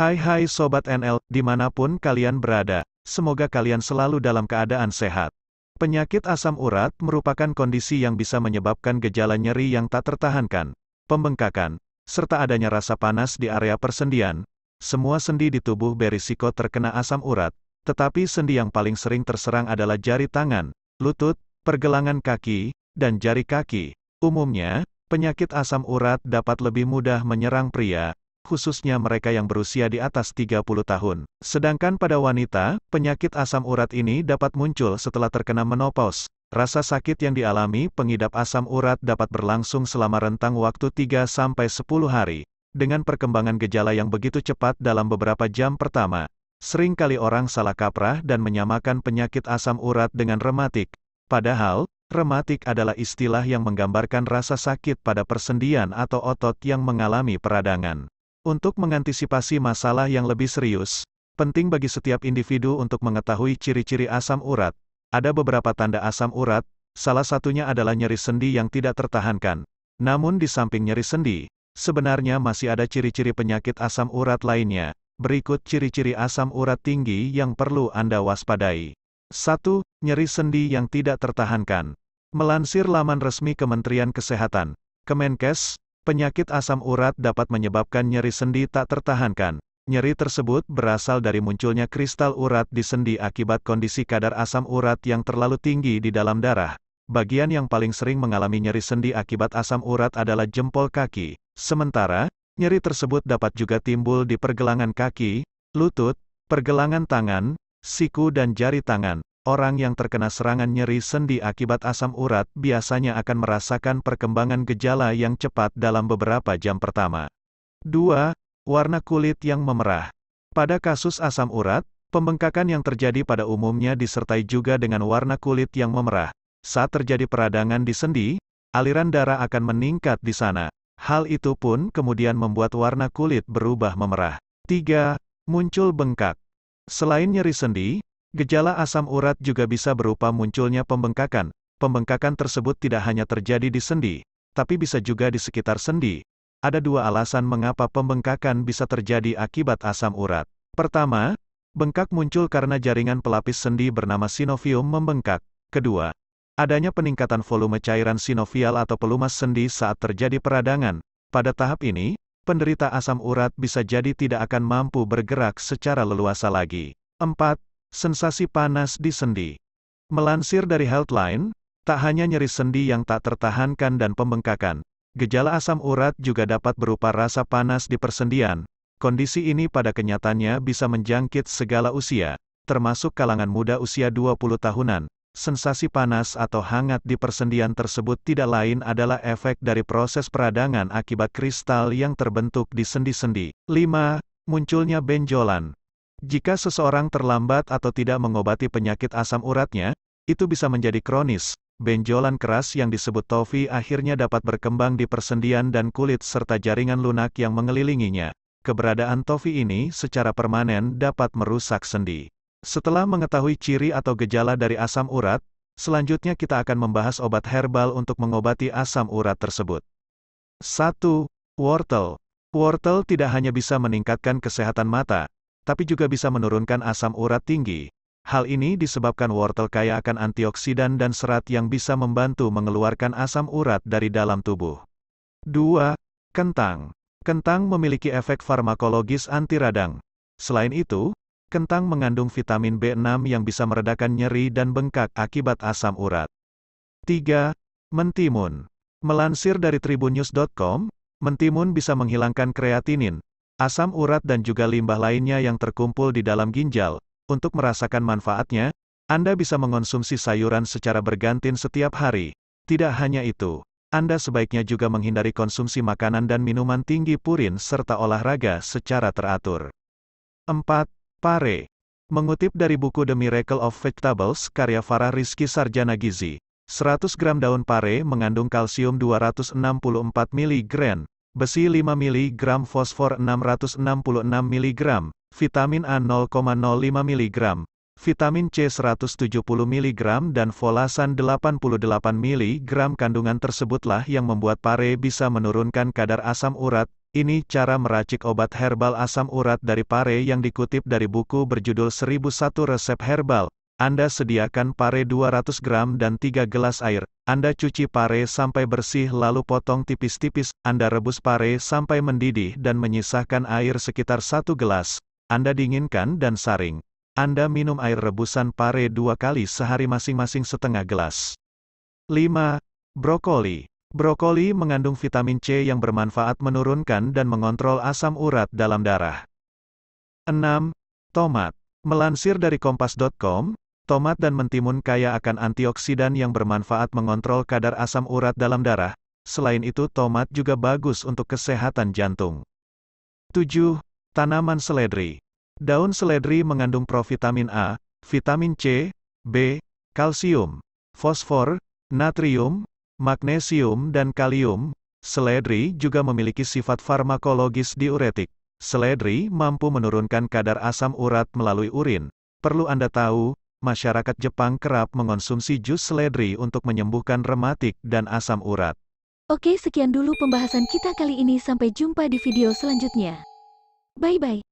Hai hai Sobat NL, dimanapun kalian berada, semoga kalian selalu dalam keadaan sehat. Penyakit asam urat merupakan kondisi yang bisa menyebabkan gejala nyeri yang tak tertahankan, pembengkakan, serta adanya rasa panas di area persendian. Semua sendi di tubuh berisiko terkena asam urat, tetapi sendi yang paling sering terserang adalah jari tangan, lutut, pergelangan kaki, dan jari kaki. Umumnya, penyakit asam urat dapat lebih mudah menyerang pria, khususnya mereka yang berusia di atas 30 tahun. Sedangkan pada wanita, penyakit asam urat ini dapat muncul setelah terkena menopause. Rasa sakit yang dialami pengidap asam urat dapat berlangsung selama rentang waktu 3-10 hari. Dengan perkembangan gejala yang begitu cepat dalam beberapa jam pertama, seringkali orang salah kaprah dan menyamakan penyakit asam urat dengan rematik. Padahal, Rematik adalah istilah yang menggambarkan rasa sakit pada persendian atau otot yang mengalami peradangan. Untuk mengantisipasi masalah yang lebih serius, penting bagi setiap individu untuk mengetahui ciri-ciri asam urat. Ada beberapa tanda asam urat, salah satunya adalah nyeri sendi yang tidak tertahankan. Namun di samping nyeri sendi, sebenarnya masih ada ciri-ciri penyakit asam urat lainnya. Berikut ciri-ciri asam urat tinggi yang perlu Anda waspadai. 1. Nyeri sendi yang tidak tertahankan. Melansir laman resmi Kementerian Kesehatan, Kemenkes, penyakit asam urat dapat menyebabkan nyeri sendi tak tertahankan. Nyeri tersebut berasal dari munculnya kristal urat di sendi akibat kondisi kadar asam urat yang terlalu tinggi di dalam darah. Bagian yang paling sering mengalami nyeri sendi akibat asam urat adalah jempol kaki. Sementara, nyeri tersebut dapat juga timbul di pergelangan kaki, lutut, pergelangan tangan, siku dan jari tangan. Orang yang terkena serangan nyeri sendi akibat asam urat biasanya akan merasakan perkembangan gejala yang cepat dalam beberapa jam pertama. 2. Warna kulit yang memerah. Pada kasus asam urat, pembengkakan yang terjadi pada umumnya disertai juga dengan warna kulit yang memerah. Saat terjadi peradangan di sendi, aliran darah akan meningkat di sana. Hal itu pun kemudian membuat warna kulit berubah memerah. 3. Muncul bengkak. Selain nyeri sendi, Gejala asam urat juga bisa berupa munculnya pembengkakan. Pembengkakan tersebut tidak hanya terjadi di sendi, tapi bisa juga di sekitar sendi. Ada dua alasan mengapa pembengkakan bisa terjadi akibat asam urat. Pertama, bengkak muncul karena jaringan pelapis sendi bernama sinovium membengkak. Kedua, adanya peningkatan volume cairan sinovial atau pelumas sendi saat terjadi peradangan. Pada tahap ini, penderita asam urat bisa jadi tidak akan mampu bergerak secara leluasa lagi. 4 sensasi panas di sendi. Melansir dari Healthline, tak hanya nyeri sendi yang tak tertahankan dan pembengkakan, gejala asam urat juga dapat berupa rasa panas di persendian. Kondisi ini pada kenyataannya bisa menjangkit segala usia, termasuk kalangan muda usia 20 tahunan. Sensasi panas atau hangat di persendian tersebut tidak lain adalah efek dari proses peradangan akibat kristal yang terbentuk di sendi-sendi. 5. Munculnya benjolan jika seseorang terlambat atau tidak mengobati penyakit asam uratnya, itu bisa menjadi kronis. Benjolan keras yang disebut tofi akhirnya dapat berkembang di persendian dan kulit serta jaringan lunak yang mengelilinginya. Keberadaan tofi ini secara permanen dapat merusak sendi. Setelah mengetahui ciri atau gejala dari asam urat, selanjutnya kita akan membahas obat herbal untuk mengobati asam urat tersebut. 1. Wortel. Wortel tidak hanya bisa meningkatkan kesehatan mata, tapi juga bisa menurunkan asam urat tinggi. Hal ini disebabkan wortel kaya akan antioksidan dan serat yang bisa membantu mengeluarkan asam urat dari dalam tubuh. 2. Kentang. Kentang memiliki efek farmakologis anti radang. Selain itu, kentang mengandung vitamin B6 yang bisa meredakan nyeri dan bengkak akibat asam urat. 3. Mentimun. Melansir dari tribunnews.com, mentimun bisa menghilangkan kreatinin, asam urat dan juga limbah lainnya yang terkumpul di dalam ginjal. Untuk merasakan manfaatnya, Anda bisa mengonsumsi sayuran secara bergantian setiap hari. Tidak hanya itu, Anda sebaiknya juga menghindari konsumsi makanan dan minuman tinggi purin serta olahraga secara teratur. 4. Pare. Mengutip dari buku The Miracle of Vegetables karya Farah Rizky Sarjana Gizi, 100 gram daun pare mengandung kalsium 264 mg, besi 5 mg fosfor 666 mg, vitamin A 0,05 mg, vitamin C 170 mg dan folasan 88 mg kandungan tersebutlah yang membuat pare bisa menurunkan kadar asam urat. Ini cara meracik obat herbal asam urat dari pare yang dikutip dari buku berjudul 1001 Resep Herbal, anda sediakan pare 200 gram dan 3 gelas air. Anda cuci pare sampai bersih lalu potong tipis-tipis. Anda rebus pare sampai mendidih dan menyisahkan air sekitar 1 gelas. Anda dinginkan dan saring. Anda minum air rebusan pare dua kali sehari masing-masing setengah gelas. 5. Brokoli. Brokoli mengandung vitamin C yang bermanfaat menurunkan dan mengontrol asam urat dalam darah. 6. Tomat. Melansir dari kompas.com, Tomat dan mentimun kaya akan antioksidan yang bermanfaat mengontrol kadar asam urat dalam darah, selain itu tomat juga bagus untuk kesehatan jantung. 7. Tanaman seledri Daun seledri mengandung provitamin A, vitamin C, B, kalsium, fosfor, natrium, magnesium dan kalium. Seledri juga memiliki sifat farmakologis diuretik. Seledri mampu menurunkan kadar asam urat melalui urin. Perlu Anda tahu, masyarakat Jepang kerap mengonsumsi jus seledri untuk menyembuhkan rematik dan asam urat. Oke sekian dulu pembahasan kita kali ini sampai jumpa di video selanjutnya. Bye-bye.